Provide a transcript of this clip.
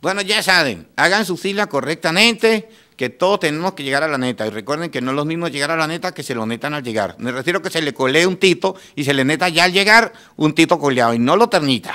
Bueno, ya saben, hagan su fila correctamente, que todos tenemos que llegar a la neta. Y recuerden que no es lo mismo llegar a la neta que se lo netan al llegar. Me refiero a que se le colee un tito y se le neta ya al llegar un tito coleado y no lo ternita.